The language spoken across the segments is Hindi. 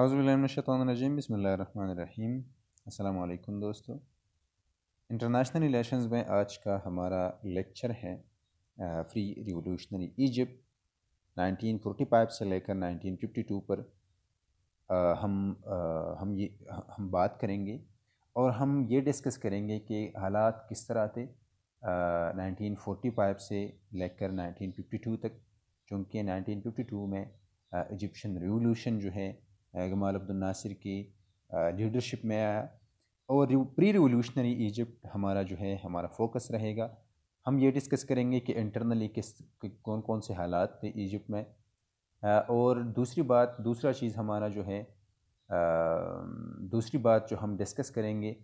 अज़बिल्लाशतरजीम बसमीम अल्लाम दोस्तों इंटरनेशनल रिलेशंस में आज का हमारा लेक्चर है फ्री रिवोल्यूशनरी इजिप्ट 1945 से लेकर 1952 पर आ, हम आ, हम ये हम बात करेंगे और हम ये डिस्कस करेंगे कि हालात किस तरह थे नाइनटीन 1945 फाइव से लेकर नाइनटीन फिफ्टी टू तक चूँकि नाइनटीन फिफ्टी टू में इजिप्शियन रिवोल्यूशन जो है गमाल नासिर की लीडरशिप में आया और प्री रिवोल्यूशनरी इजिप्ट हमारा जो है हमारा फोकस रहेगा हम ये डिस्कस करेंगे कि इंटरनली किस कौन कौन से हालात थे इजिप्ट में और दूसरी बात दूसरा चीज़ हमारा जो है दूसरी बात जो हम डिस्कस करेंगे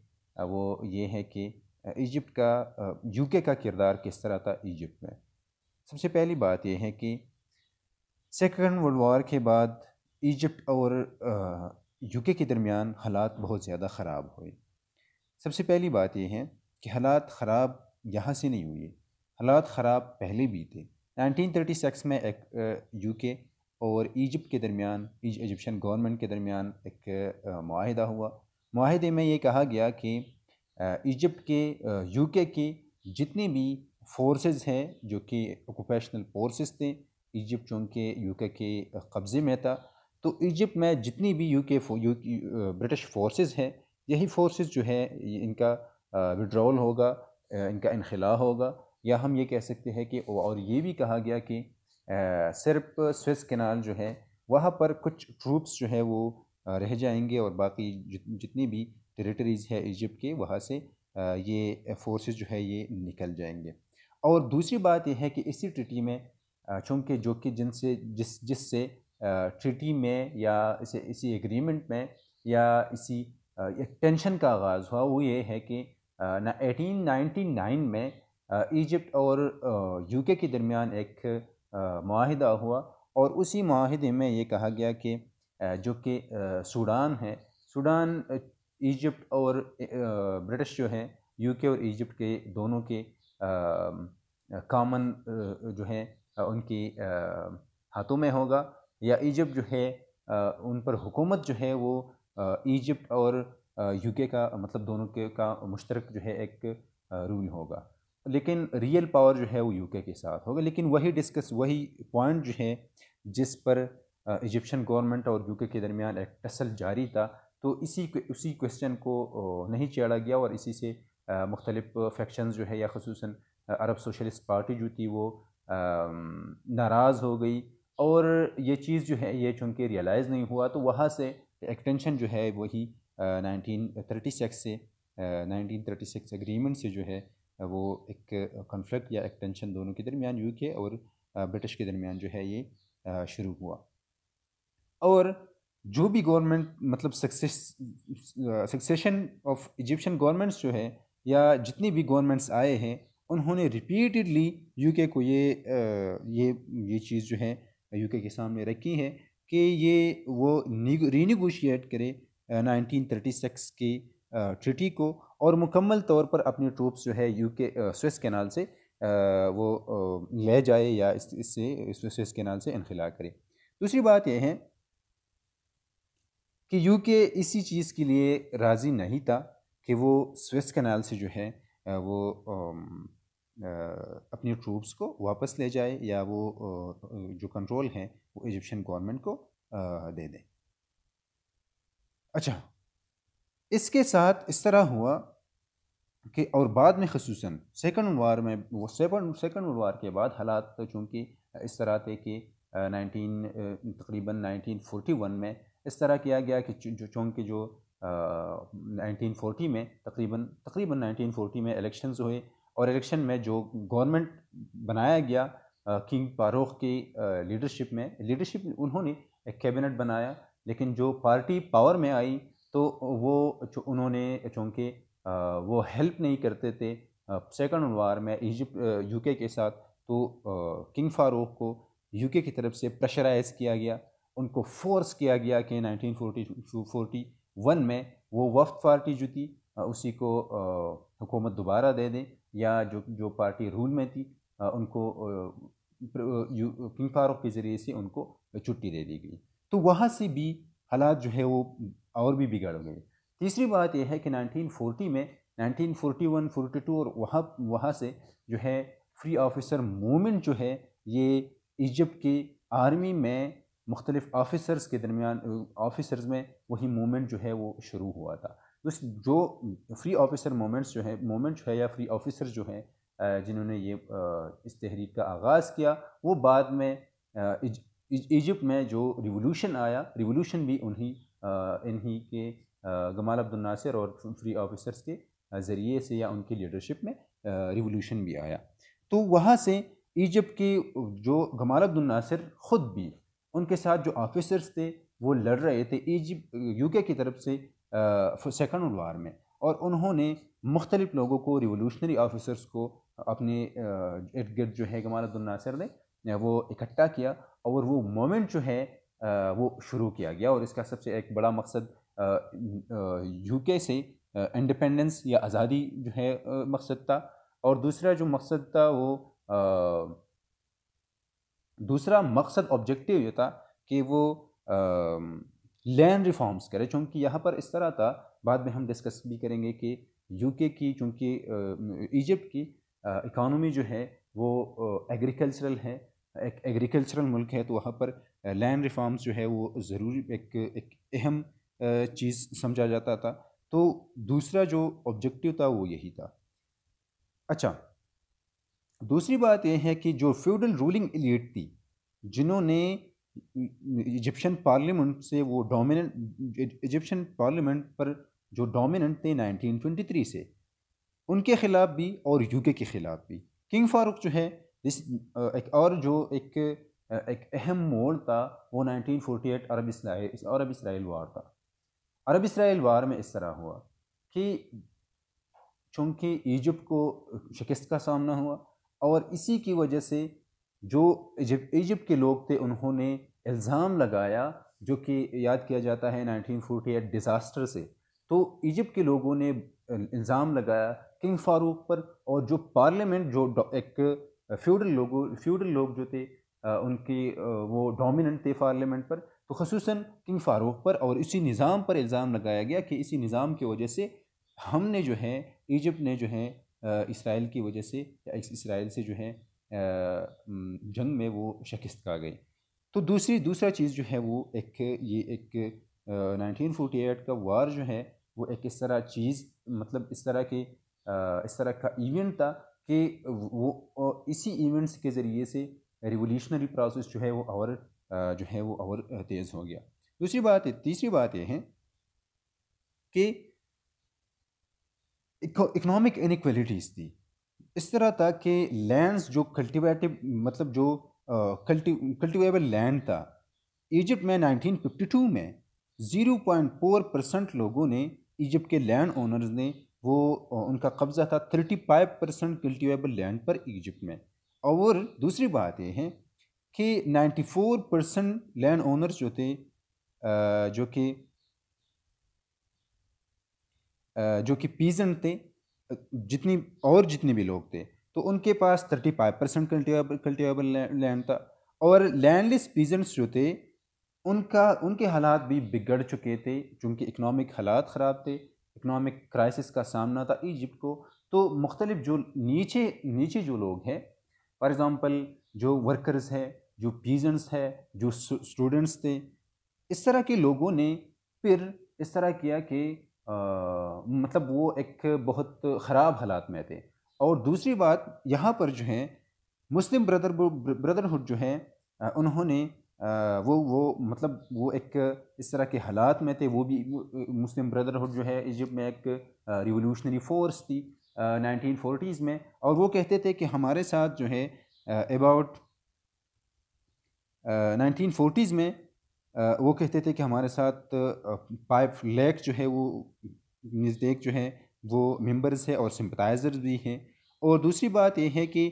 वो ये है कि इजिप्ट का यूके का किरदार किस तरह था इजिप्ट में सबसे पहली बात यह है कि सेकेंड वर्ल्ड वॉर के बाद इजिप्ट और यूके के दरमियान हालात बहुत ज़्यादा ख़राब हुए सबसे पहली बात यह है कि हालात ख़राब यहाँ से नहीं हुए हालात ख़राब पहले भी थे 1936 में एक यूके और इजिप्ट के दरमियान इजिप्शियन गवर्नमेंट के दरमियान एक माहिदा हुआ माहे में ये कहा गया कि इजिप्ट के यूके के जितने भी फोर्सेस हैं जो कि ऑक्यूपेशनल फोर्सेस थे इजिप्ट चूँकि यूके के कब्ज़े में था तो इजिप्ट में जितनी भी यू के ब्रिटिश फोर्सेस हैं यही फोर्सेस जो हैं इनका विड्रॉल होगा इनका इनखला होगा या हम ये कह सकते हैं कि और ये भी कहा गया कि सिर्फ स्विस कैनाल जो है वहाँ पर कुछ ट्रूप्स जो है वो रह जाएंगे और बाकी जितनी भी टेरिटरीज़ है इजिप्ट के वहाँ से ये फोर्सेस जो है ये निकल जाएंगे और दूसरी बात यह है कि इसी ट्रिटी में चूँकि जो कि जिनसे जिस जिससे ट्रीटी में या इसे इसी एग्रीमेंट में या इसी एक टेंशन का आगाज़ हुआ वो ये है कि ना नाइन में इजिप्ट और यूके के दरमियान एक माहिदा हुआ और उसी माहदे में ये कहा गया कि जो कि सूडान है सूडान इजिप्ट और ब्रिटिश जो है यूके और इजिप्ट के दोनों के कामन जो है उनकी हाथों में होगा या इजिप्ट जो है उन पर हुकूमत जो है वो इजिप्ट और यूके का मतलब दोनों के का मुश्तरक जो है एक रूल होगा लेकिन रियल पावर जो है वो यूके के साथ होगा लेकिन वही डिस्कस वही पॉइंट जो है जिस पर इजिप्शियन गवर्नमेंट और यूके के दरमियान एक टसल जारी था तो इसी उसी क्वेश्चन को नहीं छेड़ा गया और इसी से मुख्तलिफ फैक्शन जो है या खसूस अरब सोशलिस्ट पार्टी जो थी वो नाराज़ हो गई और ये चीज़ जो है ये चूँकि रियलाइज़ नहीं हुआ तो वहाँ से एक्सटेंशन जो है वही नाइनटीन थर्टी सिक्स से नाइनटीन थर्टी सिक्स एग्रीमेंट से जो है वो एक कन्फ्लिक्ट या एक्सटेंशन दोनों के दरमियान यूके और ब्रिटिश के दरमियान जो है ये शुरू हुआ और जो भी गवर्नमेंट मतलब सक्सेशन ऑफ इजिप्शियन गवर्नमेंट्स जो है या जितनी भी गवर्नमेंट्स आए हैं उन्होंने रिपीटेडली यूके को ये ये ये चीज़ जो है यूके के सामने रखी हैं कि ये वो रीनिगोशिएट करे नाइनटीन थर्टी सिक्स की ट्रिटी को और मुकम्मल तौर पर अपनी ट्रूप्स जो है यूके स्विस कैनाल से वो ले जाए या इस इससे स्विस कैनाल से इनखिला करे दूसरी बात यह है कि यूके इसी चीज़ के लिए राज़ी नहीं था कि वो स्विस कैनाल से जो है वो अपनी ट्रूप्स को वापस ले जाए या वो जो कंट्रोल है वो इजिप्शियन गवर्नमेंट को दे दें अच्छा इसके साथ इस तरह हुआ कि और बाद में खसूस सेकंड वार में वो सेकंड सेकंड वार के बाद हालात तो चूँकि इस तरह थे कि नाइनटीन तकरीबन 1941 में इस तरह किया गया कि जो चूँकि जो नाइनटीन फोटी में तकरीबन तकरीबन नाइनटीन फोटी में इलेक्शंस हुए और इलेक्शन में जो गवर्नमेंट बनाया गया किंग फारूख की लीडरशिप में लीडरशिप उन्होंने एक कैबिनेट बनाया लेकिन जो पार्टी पावर में आई तो वो उन्होंने चूँकि वो हेल्प नहीं करते थे सेकंड वार में इजिप्ट यूके के साथ तो किंग फारूक को यूके की तरफ से प्रेशराइज किया गया उनको फोर्स किया गया कि 1941 में वो वफ्त पार्टी जो थी उसी को हुकूमत दोबारा दे दें या जो जो पार्टी रूल में थी उनको किंग फारूक के ज़रिए से उनको छुट्टी दे दी गई तो वहाँ से भी हालात जो है वो और भी बिगड़ गए तीसरी बात यह है कि 1940 में 1941, 42 और वहाँ वहाँ से जो है फ्री ऑफिसर मूवमेंट जो है ये इजिप्ट के आर्मी में मुख्तलिफ़ ऑफिसर्स के दरमियान ऑफिसर्स में वही मूवमेंट जो है वो शुरू हुआ था तो इस जो फ्री ऑफिसर मोमेंट्स जो है मोमेंट्स है या फ्री ऑफिसर जो है जिन्होंने ये इस तहरीक का आगाज़ किया वो बाद में इजिप्ट में जो रिवोल्यूशन आया रिवोल्यूशन भी उन्हीं इन्हीं के गमाल अब्दुल नासिर और फ्री ऑफिसर्स के ज़रिए से या उनकी लीडरशिप में रिवोल्यूशन भी आया तो वहाँ से इजिप्ट की जो गमाल अब्दुल नासिर ख़ुद भी उनके साथ जो ऑफिसर्स थे वो लड़ रहे थे इजिप्ट यूके की तरफ से सेकंड वार में और उन्होंने मुख्तलिफ लोगों को रिवोल्यूशनरी ऑफिसर्स को अपने इर्द गिर्द जो है गमालुद्दीन नासिर ने वो इकट्ठा किया और वो मोमेंट जो है वो शुरू किया गया और इसका सबसे एक बड़ा मकसद यूके से इंडिपेंडेंस या आज़ादी जो है मकसद था और दूसरा जो मकसद था वो दूसरा मकसद ऑब्जेक्टिव ये था कि वो आ, लैंड रिफॉर्म्स करें चूँकि यहाँ पर इस तरह था बाद में हम डिस्कस भी करेंगे कि यूके की चूँकि इजिप्ट की इकानमी जो है वो एग्रीकल्चरल है एक एग्रीकल्चरल मुल्क है तो वहाँ पर लैंड रिफॉर्म्स जो है वो ज़रूरी एक एक अहम चीज़ समझा जाता था तो दूसरा जो ऑब्जेक्टिव था वो यही था अच्छा दूसरी बात यह है कि जो फ्यूडल रूलिंग एलिट थी जिन्होंने इजिप्शियन पार्लियामेंट से वो डोमिनेंट इजिप्शियन पार्लियामेंट पर जो डोमिनेंट थे 1923 से उनके ख़िलाफ़ भी और यूके के ख़िलाफ़ भी किंग फारूक जो है इस एक और जो एक एक अहम मोड़ था वो 1948 अरब इसराइल अरब इसराइल वार था अरब इसराइल वार में इस तरह हुआ कि चूँकि इजिप्ट को शिकस्त का सामना हुआ और इसी की वजह से जो इजिप्ट के लोग थे उन्होंने इल्ज़ाम लगाया जो कि याद किया जाता है 1948 डिज़ास्टर से तो इजिप्ट के लोगों ने इल्ज़ाम लगाया किंग फारूक पर और जो पार्लियामेंट जो एक फ्यूडल लोगों फ्यूडल लोग जो थे उनकी वो डोमिनेंट थे पार्लियामेंट पर तो खसूस किंग फ़ारूक पर और इसी निज़ाम पर इल्ज़ाम लगाया गया कि इसी निज़ाम की वजह से हमने जो है इजिप्ट ने जो है इसराइल की वजह से या इसराइल से जो है जंग में वो शिकस्त खा गई तो दूसरी दूसरा चीज़ जो है वो एक ये एक नाइनटीन फोर्टी एट का वार जो है वो एक इस तरह चीज़ मतलब इस तरह के इस तरह का इवेंट था कि वो इसी इवेंट्स के ज़रिए से रिवोल्यूशनरी प्रोसेस जो है वो और जो है वो और तेज़ हो गया दूसरी बात है तीसरी बात यह है कि इकोनॉमिक इनक्वलिटीज़ थी इस तरह था कि लैंड्स जो कल्टिवेटिव मतलब जो कल्टिवेबल लैंड था इजिप्ट में 1952 में 0.4 परसेंट लोगों ने इजिप्ट के लैंड ओनर्स ने वो उनका कब्ज़ा था 35 परसेंट कल्टिवेबल लैंड पर इजिप्ट में और दूसरी बात यह है कि 94 परसेंट लैंड ओनर्स जो थे जो कि जो कि पीजन थे जितनी और जितने भी लोग थे तो उनके पास thirty five percent cultivable land था और लैंडलेस पीजेंट्स जो थे उनका उनके हालात भी बिगड़ चुके थे चूँकि इकनॉमिक हालात ख़राब थे इकनॉमिक क्राइसिस का सामना था इजिप्ट को तो मुख्तलिफ जो नीचे नीचे जो लोग हैं फॉर एग्ज़ाम्पल जो वर्कर्स हैं जो पीजेंट्स हैं जो स्टूडेंट्स थे इस तरह के लोगों ने फिर इस तरह किया कि आ, मतलब वो एक बहुत ख़राब हालात में थे और दूसरी बात यहाँ पर जो है मुस्लिम ब्रदर ब्रदरहुड जो है उन्होंने वो वो मतलब वो एक इस तरह के हालात में थे वो भी मुस्लिम ब्रदरहुड जो है इजिप्ट में एक रिवोल्यूशनरी फोर्स थी नाइनटीन फोर्टीज़ में और वो कहते थे कि हमारे साथ जो है अबाउट नाइनटीन फोर्टीज़ में वो कहते थे कि हमारे साथ फाइव लैख जो है वो नज़दीक जो है वो मेंबर्स है और सिंपथाइज़र्स भी हैं और दूसरी बात यह है कि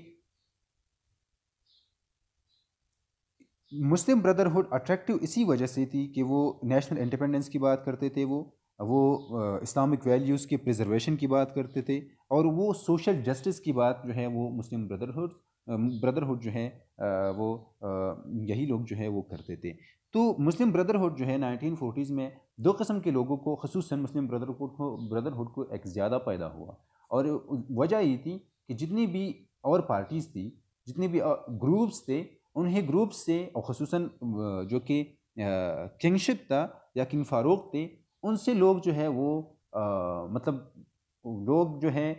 मुस्लिम ब्रदरहुड अट्रैक्टिव इसी वजह से थी कि वो नेशनल इंडिपेंडेंस की बात करते थे वो वो इस्लामिक वैल्यूज़ के प्रिजर्वेशन की बात करते थे और वो सोशल जस्टिस की बात जो है वो मुस्लिम ब्रदरहुड ब्रदरहुड जो है वो यही लोग जो है वो करते थे तो मुस्लिम ब्रदरहुड जो है नाइनटीन फोटीज़ में दो कस्म के लोगों को खसूस मुस्लिम ब्रदरहुड को ब्रदरहुड को एक ज़्यादा पैदा हुआ और वजह ये थी कि जितनी भी और पार्टीज़ थी जितने भी ग्रुप्स थे उन्हें ग्रुप्स से और खसूस जो कि किंगशिप था या किंग फारूक थे उनसे लोग जो है वो आ, मतलब लोग जो है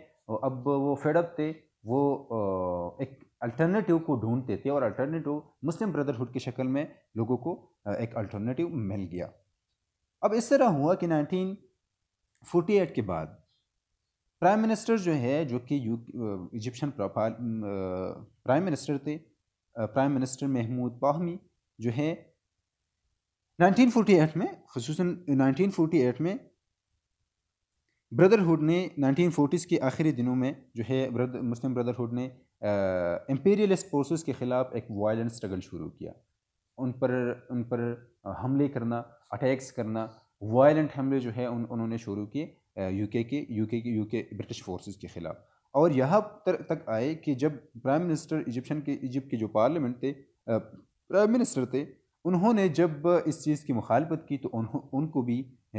अब वो फेडअप थे वो आ, एक अल्टरनेटिव को ढूंढते थे और अल्टरनेटिव मुस्लिम ब्रदरहुड की शक्ल में लोगों को एक अल्टरनेटिव मिल गया अब इस तरह हुआ कि 1948 के बाद प्राइम मिनिस्टर जो है जो कि इजिप्शियन प्राइम मिनिस्टर थे प्राइम मिनिस्टर महमूद पाहमी जो है 1948 में खसूस 1948 में ब्रदरहुड ने 1940s के आखिरी दिनों में जो है ब्रदर, मुस्लिम ब्रदरहुड ने इम्पीरियलिस्ट फोर्सेस के ख़िलाफ़ एक वायलेंट स्ट्रगल शुरू किया उन पर उन पर हमले करना अटैक्स करना वायलेंट हमले जो है उन उन्होंने शुरू किए यूके के यूके के यूके ब्रिटिश फोर्सेस के ख़िलाफ़ और यहाँ तक आए कि जब प्राइम मिनिस्टर इजिप्शन के इजिप्ट के जो पार्लियामेंट थे प्राइम मिनिस्टर थे उन्होंने जब इस चीज़ की मुखालफत की तो उन्हों उनको भी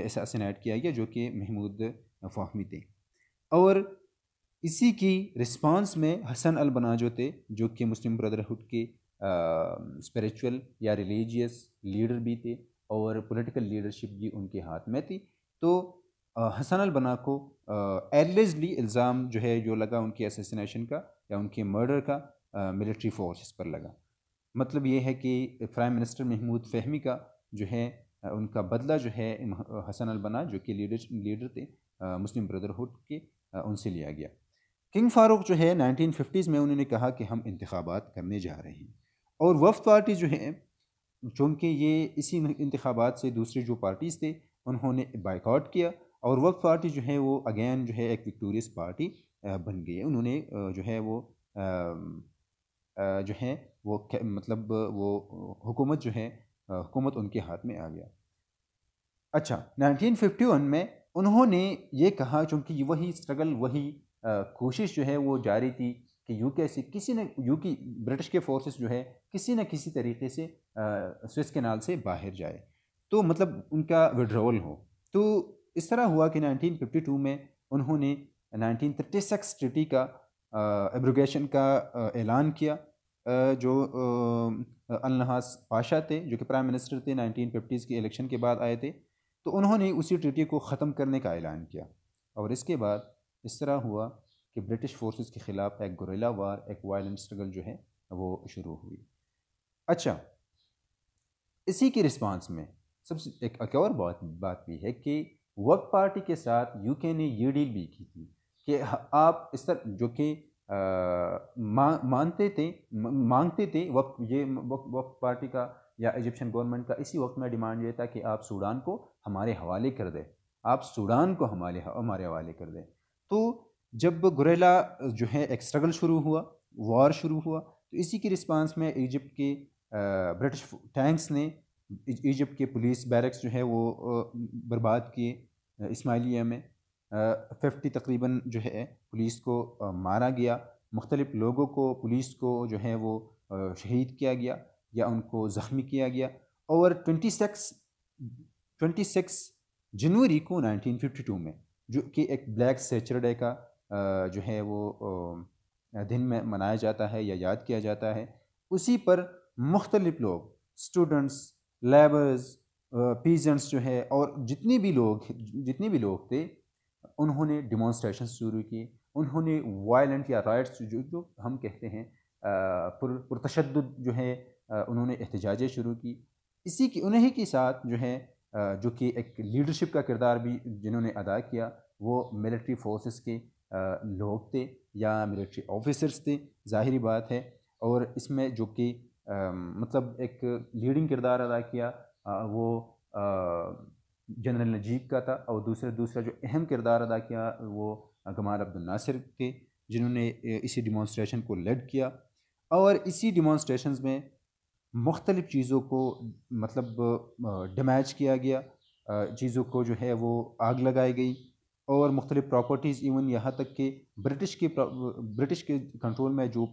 एसासीनेट किया गया जो कि महमूद फाहमी थे और इसी की रिस्पांस में हसन अल बनाजोते जो कि मुस्लिम ब्रदरहुड के स्पिरिचुअल या रिलीजियस लीडर भी थे और पॉलिटिकल लीडरशिप भी उनके हाथ में थी तो आ, हसन अल बना को एलिजली इल्ज़ाम जो है जो लगा उनके असेसिनेशन का या उनके मर्डर का मिलिट्री फोर्स पर लगा मतलब ये है कि प्राइम मिनिस्टर महमूद फहमी का जो है उनका बदला जो है हसन अल बना जो कि लीडर लीडर थे मुस्लिम ब्रदरहुड के उनसे लिया गया किंग फ़ारूक जो है फिफ्टीज़ में उन्होंने कहा कि हम इंतबात करने जा रहे हैं और वफ पार्टी जो है चूँकि ये इसी इंतबात से दूसरे जो पार्टीज़ थे उन्होंने बाइकआउट किया और वफ पार्टी जो है वो अगेन जो है एक विक्टोरियस पार्टी बन गई उन्होंने जो है वो जो है वो मतलब वो हुकूमत जो है हुकूमत उनके हाथ में आ गया अच्छा 1951 में उन्होंने ये कहा चूँकि वही स्ट्रगल वही कोशिश जो है वो जारी थी कि यूके से किसी न यूके ब्रिटिश के फोर्सेस जो है किसी न किसी तरीके से स्विस कैनाल से बाहर जाए तो मतलब उनका विड्रोवल हो तो इस तरह हुआ कि 1952 में उन्होंने 1936 ट्रिटी का एब्रोगेशन का ऐलान किया जो अलहास पाशा थे जो कि प्राइम मिनिस्टर थे फिफ्टीज के इलेक्शन के बाद आए थे तो उन्होंने उसी ट्रिटी को ख़त्म करने का ऐलान किया और इसके बाद इस तरह हुआ कि ब्रिटिश फोर्सेस के ख़िलाफ़ एक गुरेला वार एक वायलेंट स्ट्रगल जो है वो शुरू हुई अच्छा इसी के रिस्पांस में सबसे एक, एक और बात बात भी है कि वर्क पार्टी के साथ यूके ने ये डील भी की थी कि आप इस तरह जो कि मानते थे मांगते थे वक्त ये वक्त पार्टी का या इजिप्शियन गवर्नमेंट का इसी वक्त में डिमांड ये था कि आप सूडान को हमारे हवाले कर दें आप सूडान को हमारे हमारे हवाले कर दें तो जब गुरेला जो है एक स्ट्रगल शुरू हुआ वॉर शुरू हुआ तो इसी की रिस्पांस में इजिप्ट के ब्रिटिश टैंक्स ने इजिप्ट के पुलिस बैरक्स जो है वो बर्बाद किए इस्माइलिया में फिफ्टी तकरीबन जो है पुलिस को मारा गया मुख्तलिफ़ लोगों को पुलिस को जो है वो शहीद किया गया या उनको ज़ख्मी किया गया और twenty six twenty six January को नाइनटीन फिफ्टी टू में जो कि एक ब्लैक सेचरडे का जो है वो दिन में मनाया जाता है या याद किया जाता है उसी पर मुख्तलिफ लोग स्टूडेंट्स लेबर्स पीजेंट्स जो है और जितने भी लोग जितने भी लोग थे उन्होंने डिमॉन्स्ट्रेशन शुरू किए उन्होंने वायलेंट या राइट्स जो जो हम कहते हैं पुरतशद जो है उन्होंने एहतजाजें शुरू की इसी की उन्हीं के साथ जो है जो कि एक लीडरशिप का किरदार भी जिन्होंने अदा किया वो मिलिट्री फोर्सेस के लोग थे या मिलिट्री ऑफिसर्स थे ज़ाहरी बात है और इसमें जो कि मतलब एक लीडिंग किरदार अदा किया वो जनरल नजीब का था और दूसरा दूसरा जो अहम किरदार अदा किया वो गमाल अब्दुल नासिर के जिन्होंने इसी डिमॉन्स्ट्रेशन को लेड किया और इसी डिमॉन्स्ट्रेशन में मुख्तलिफ़ चीज़ों को मतलब डैमेज किया गया चीज़ों को जो है वो आग लगाई गई और मुख्तलिफ़ प्रॉपर्टीज़ इवन यहाँ तक कि ब्रिटिश के ब्रिटिश के कंट्रोल में जो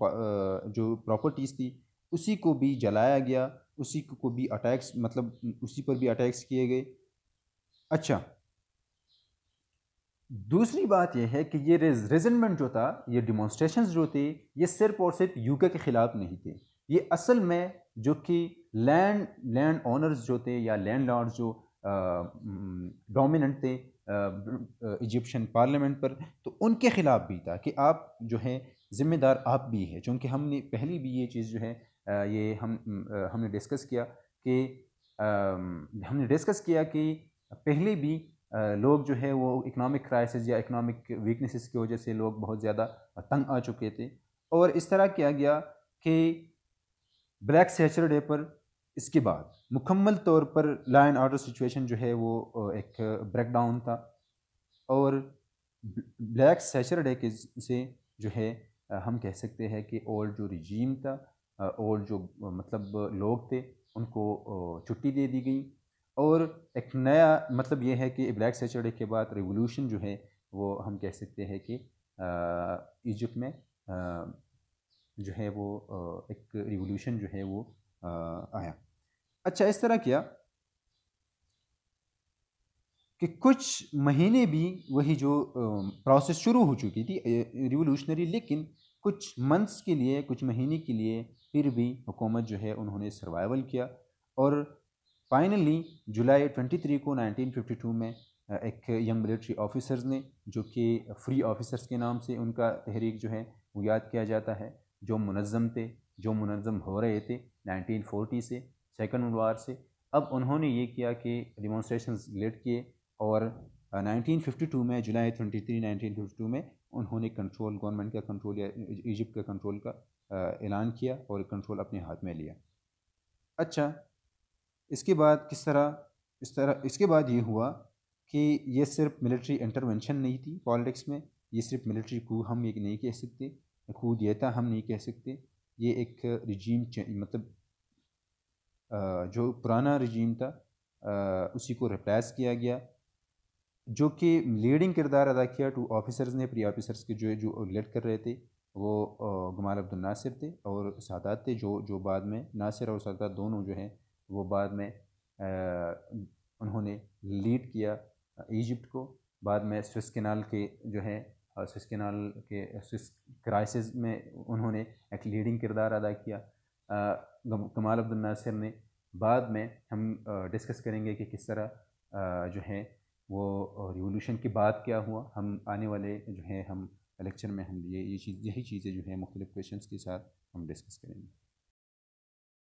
जो प्रॉपर्टीज़ थी उसी को भी जलाया गया उसी को भी अटैक्स मतलब उसी पर भी अटैक्स किए गए अच्छा दूसरी बात यह है कि ये रिजनमेंट जो था ये डिमॉन्स्ट्रेशन जो थे ये सिर्फ और सिर्फ यूके के ख़िलाफ़ नहीं थे ये असल में जो कि लैंड लैंड ऑनर्स जो थे या लैंड लॉर्ड जो डोमिनेंट थे इजिप्शियन पार्लियामेंट पर तो उनके ख़िलाफ़ भी था कि आप जो है ज़िम्मेदार आप भी हैं चूँकि हमने पहले भी ये चीज़ जो है आ, ये हम आ, हमने डिस्कस किया कि आ, हमने डिस्कस किया कि पहले भी लोग जो है वो इकनॉमिक क्राइसिस या इकनॉमिक वीकनेसेस की वजह से लोग बहुत ज़्यादा तंग आ चुके थे और इस तरह किया गया कि ब्लैक सैचरडे पर इसके बाद मुकम्मल तौर पर लाइन एंड आर्डर सिचुएशन जो है वो एक ब्रेक डाउन था और ब्लैक सैचरडे के से जो है हम कह सकते हैं कि ओल्ड जो रिजीम था ओल्ड जो मतलब लोग थे उनको छुट्टी दे दी गई और एक नया मतलब ये है कि ब्लैक सैचरडे के बाद रिवोल्यूशन जो है वो हम कह सकते हैं कि इजिप्ट में जो है वो एक रिवोल्यूशन जो है वो आया अच्छा इस तरह किया कि कुछ महीने भी वही जो प्रोसेस शुरू हो चुकी थी रिवोल्यूशनरी लेकिन कुछ मंथ्स के लिए कुछ महीने के लिए फिर भी हुकूमत जो है उन्होंने सर्वाइवल किया और फाइनली जुलाई 23 को 1952 में एक यंग मिलिट्री ऑफिसर्स ने जो कि फ्री ऑफिसर्स के नाम से उनका तहरीक जो है वो याद किया जाता है जो मुनज़म थे जो मुनज़म हो रहे थे 1940 से सेकंड वार से अब उन्होंने ये किया कि डिमॉन्स्ट्रेशन लेट किए और 1952 में जुलाई 23 1952 में उन्होंने कंट्रोल गवर्नमेंट का कंट्रोल या इजिप्ट का कंट्रोल का ऐलान किया और कंट्रोल अपने हाथ में लिया अच्छा इसके बाद किस तरह इस तरह इसके बाद ये हुआ कि ये सिर्फ मिलिट्री इंटरवेंशन नहीं थी पॉलिटिक्स में ये सिर्फ मिलिट्री को हम ये नहीं कह सकते खूदियता हम नहीं कह सकते ये एक रजीम मतलब जो पुराना रजीम था उसी को रिप्लेस किया गया जो कि लीडिंग किरदार अदा किया टू ऑफिसर्स ने प्री ऑफिसर्स के जो जो लीड कर रहे थे वो गुमार अब्दुल नासिर थे और सादात थे जो जो बाद में नासिर और सादात दोनों जो हैं वो बाद में आ, उन्होंने लीड किया इजिप्ट को बाद में स्विस केनाल के जो हैं स्विस केनाल के स्विस क्राइसिस में उन्होंने एक लीडिंग किरदार अदा किया कमाल अब्दुल नासिर ने बाद में हम डिस्कस करेंगे कि किस तरह जो है वो रिवोल्यूशन के बाद क्या हुआ हम आने वाले जो है हम लेक्चर में हम ये ये चीज़ यही चीज़ें जो है मुख्तलिफ़ क्वेश्चन के साथ हम डिस्कस करेंगे